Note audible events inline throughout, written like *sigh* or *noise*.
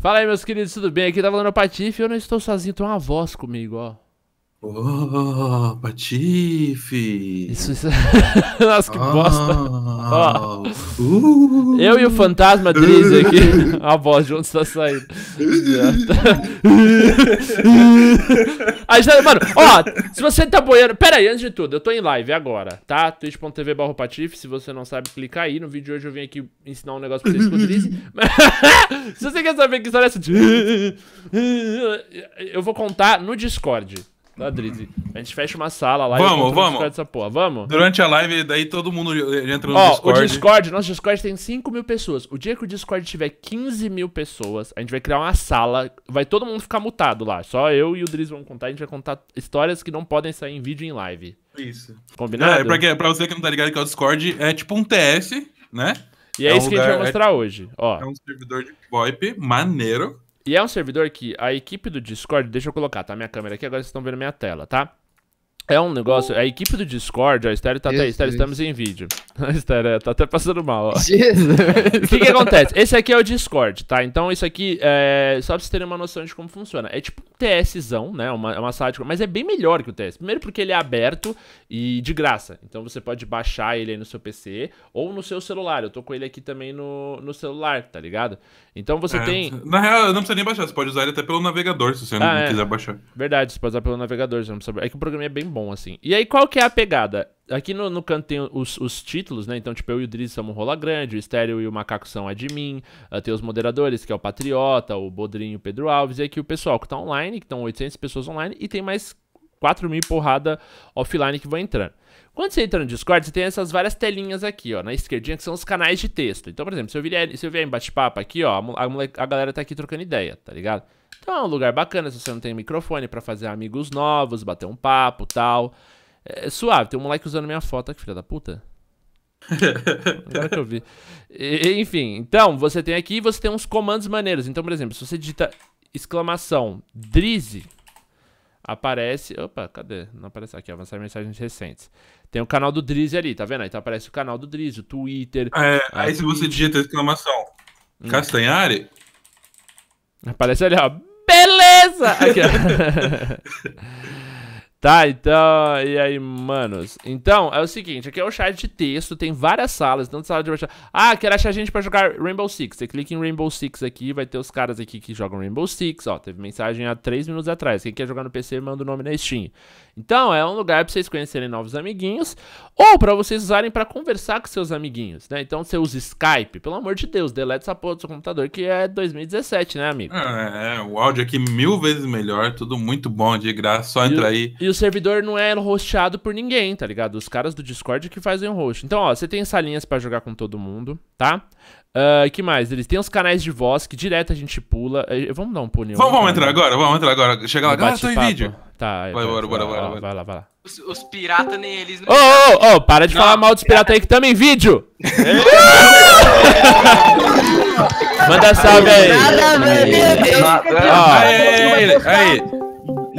Fala aí, meus queridos, tudo bem? Aqui tá falando o Patife e eu não estou sozinho, tem uma voz comigo, ó. Oh, Patife! Isso, isso... *laughs* Nossa, que oh, bosta! Oh. Uh, Eu e o fantasma Driz aqui. A voz de onde está saindo. *laughs* a gente, tá- mano, ó, se você tá boiando. Pera aí, antes de tudo, eu tô em live agora, tá? twitch.tv barro Patife. Se você não sabe, clica aí. No vídeo de hoje eu vim aqui ensinar um negócio pra vocês com o Driz. *laughs* se você quer saber que história é essa. Eu vou contar no Discord da Drizzy. A gente fecha uma sala lá vamos, e vamos. Dessa porra. Vamos? Durante a live, daí todo mundo entra no Discord. o Discord, nosso Discord tem 5 mil pessoas. O dia que o Discord tiver 15 mil pessoas, a gente vai criar uma sala, vai todo mundo ficar mutado lá. Só eu e o Drizzy vão contar, a gente vai contar histórias que não podem sair em vídeo e em live. Isso. Combinado? É, pra, que, pra você que não tá ligado que é o Discord, é tipo um TS, né? E é, é isso um que a gente vai mostrar é, hoje, ó. É um servidor de VoIP maneiro. E é um servidor que a equipe do Discord, deixa eu colocar, tá? Minha câmera aqui, agora vocês estão vendo minha tela, tá? É um negócio. Hum. A equipe do Discord, a Estéreo tá até. Estéreo, estamos em vídeo. *laughs* A Estéreo tá até passando mal, ó. O que, que acontece? Esse aqui é o Discord, tá? Então isso aqui é. Só pra vocês terem uma noção de como funciona. É tipo um TSzão, né? Uma, é uma de. mas é bem melhor que o TS. Primeiro porque ele é aberto e de graça. Então você pode baixar ele aí no seu PC ou no seu celular. Eu tô com ele aqui também no, no celular, tá ligado? Então você é, tem. Na real, não precisa nem baixar, você pode usar ele até pelo navegador, se você ah, não é. quiser baixar. Verdade, você pode usar pelo navegador, você não precisa. É que o programa é bem bom bom, assim. E aí, qual que é a pegada? Aqui no, no canto tem os, os títulos, né? Então, tipo, eu e o Driz somos Rola Grande, o Estéreo e o Macaco são admin, ah, tem os moderadores, que é o Patriota, o Bodrinho, o Pedro Alves, e aqui o pessoal que tá online, que estão 800 pessoas online, e tem mais 4 mil porrada offline que vão entrando. Quando você entra no Discord, você tem essas várias telinhas aqui, ó, na esquerdinha, que são os canais de texto. Então, por exemplo, se eu vier, se eu vier em bate-papo aqui, ó, a, mole, a galera tá aqui trocando ideia, tá ligado? Então é um lugar bacana se você não tem microfone para fazer amigos novos, bater um papo tal. É, é suave, tem um moleque usando minha foto aqui, filha da puta. *laughs* Agora que eu vi. E, enfim, então você tem aqui você tem uns comandos maneiros. Então, por exemplo, se você digita exclamação Drizzy, aparece. Opa, cadê? Não aparece aqui, avançar mensagens recentes. Tem o canal do Drizzy ali, tá vendo? Aí então aparece o canal do Drizzy, o Twitter. É, aí se você digita exclamação hum. Castanhari. Aparece ali, ó. Beleza! Aqui, ó. *laughs* Tá, então, e aí, manos? Então, é o seguinte, aqui é o chat de texto, tem várias salas, tanto sala de baixar. Ah, quero achar gente pra jogar Rainbow Six. Você clica em Rainbow Six aqui, vai ter os caras aqui que jogam Rainbow Six, ó, teve mensagem há 3 minutos atrás. Quem quer jogar no PC, manda o nome na Steam. Então, é um lugar pra vocês conhecerem novos amiguinhos, ou pra vocês usarem pra conversar com seus amiguinhos, né? Então, você usa Skype, pelo amor de Deus, delete essa porra do seu computador, que é 2017, né, amigo? É, é o áudio aqui mil vezes melhor, tudo muito bom de graça, só entra aí. E e o servidor não é hosteado por ninguém, tá ligado? Os caras do Discord que fazem o host. Então, ó, você tem salinhas para jogar com todo mundo, tá? Uh, que mais? Eles têm os canais de voz que direto a gente pula. Uh, vamos dar um pulinho. Vamos, vamos entrar agora, vamos entrar agora. Chega lá, galera, ah, tô em vídeo. Tá, vai, é, vai, bora, bora, bora, bora. Vai lá, vai lá. Os, os piratas nem eles. Né? Ô, ô, ô, para de não, falar mal dos piratas pirata. aí que também vídeo! *laughs* Manda salve aí. Nada, meu ah, ah, aí. Aí, aí.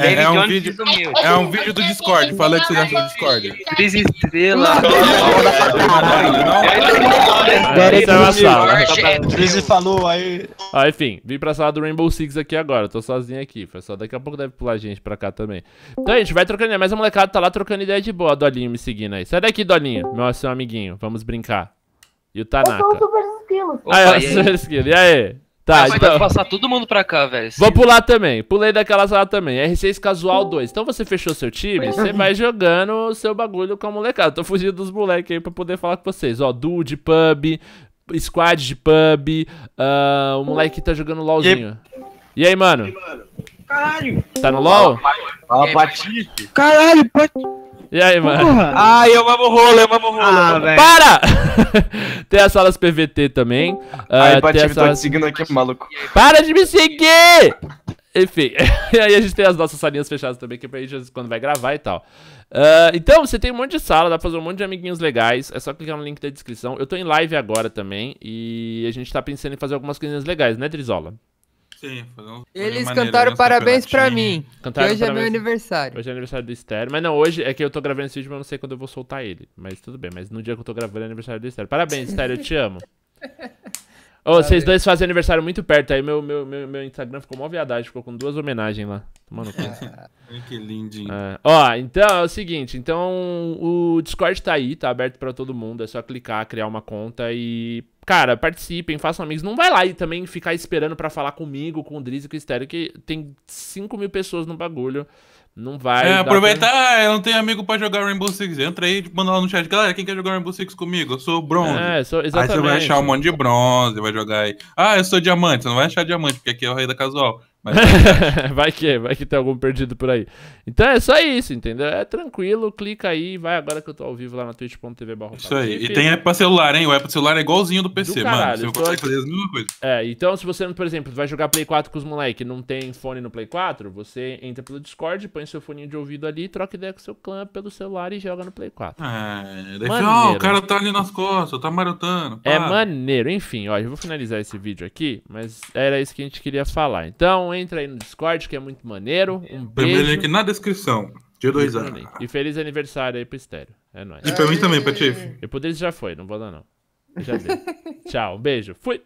É, é, um vídeo, é um vídeo do Discord. Fala que você acha do Discord. Três estrelas. Essa né? é a sala. Né? Tá Trizzy falou aí. Ah, enfim, vim pra sala do Rainbow Six aqui agora. Tô sozinho aqui. Pessoal, daqui a pouco deve pular gente pra cá também. Então, a gente vai trocando ideia. Mas a molecada tá lá trocando ideia de boa. Dolinho me seguindo aí. Sai daqui, Dolinho. Meu seu amiguinho. Vamos brincar. E o Tanaka. Eu sou o Super Esquilo. Ah, é o Super Esquilo. E aí? Tá, Mas então... vai passar todo mundo pra cá, velho. Vou pular também. Pulei daquela sala também. R6 Casual 2. Então você fechou seu time, você é. vai jogando o seu bagulho com a molecada. Tô fugindo dos moleques aí pra poder falar com vocês. Ó, duo de pub, squad de pub, uh, o moleque tá jogando LOLzinho. E, e aí, mano? Caralho! Tá no LOL? Ó, Patife. Caralho, Patife. E aí, mano? Porra. Ai, eu amo rolo, eu amo rolo. Ah, Para! *laughs* tem as salas PVT também. Ai, uh, Bati, eu salas... tô te seguindo aqui, maluco. Para de me seguir! Enfim, *laughs* e aí a gente tem as nossas salinhas fechadas também, que é pra gente quando vai gravar e tal. Uh, então, você tem um monte de sala, dá pra fazer um monte de amiguinhos legais. É só clicar no link da descrição. Eu tô em live agora também e a gente tá pensando em fazer algumas coisinhas legais, né, Drizola? Sim, um... Eles cantaram parabéns pra mim. Cantaram hoje parabéns. é meu aniversário. Hoje é aniversário do Estéreo. Mas não, hoje é que eu tô gravando esse vídeo, mas não sei quando eu vou soltar ele. Mas tudo bem, mas no dia que eu tô gravando é aniversário do Estéreo. Parabéns, Estéreo, eu te amo. oh, *laughs* vocês dois fazem aniversário muito perto aí. Meu, meu, meu, meu Instagram ficou mó viadagem, ficou com duas homenagens lá. Mano, *laughs* que lindinho. É. Ó, então é o seguinte: então o Discord tá aí, tá aberto pra todo mundo. É só clicar, criar uma conta e cara, participem, façam amigos. Não vai lá e também ficar esperando para falar comigo, com o Drizzy, com o Estéreo, que tem 5 mil pessoas no bagulho. Não vai. É, aproveitar, pra... Ah, eu não tenho amigo pra jogar Rainbow Six. Entra aí, manda lá no chat. Galera, quem quer jogar Rainbow Six comigo? Eu sou bronze. É, sou, exatamente. Aí você vai achar um monte de bronze, vai jogar aí. Ah, eu sou diamante. Você não vai achar diamante, porque aqui é o rei da casual. Mas... *laughs* vai que, vai que tem algum perdido por aí. Então é só isso, entendeu? É tranquilo, clica aí, vai agora que eu tô ao vivo lá na twitch.tv. Isso aí. E tem app pra celular, hein? O app pra celular é igualzinho do PC, do mano. você tô... consegue fazer as mesmas coisas. É, então se você, por exemplo, vai jogar Play 4 com os moleques e não tem fone no Play 4, você entra pelo Discord, põe seu fone de ouvido ali, troca ideia com seu clã pelo celular e joga no Play 4. É, deixa, oh, o cara tá ali nas costas, tá marotando. É para. É maneiro, enfim, ó, eu vou finalizar esse vídeo aqui, mas era isso que a gente queria falar. Então, então, entra aí no Discord, que é muito maneiro. Um Primeiro beijo. link na descrição. Dia 2 anos. E feliz aniversário aí pro Estéreo. É nóis. E pra mim também, Patife. pro poderia já foi, não vou dar não. Já deu. *laughs* Tchau, um beijo. Fui.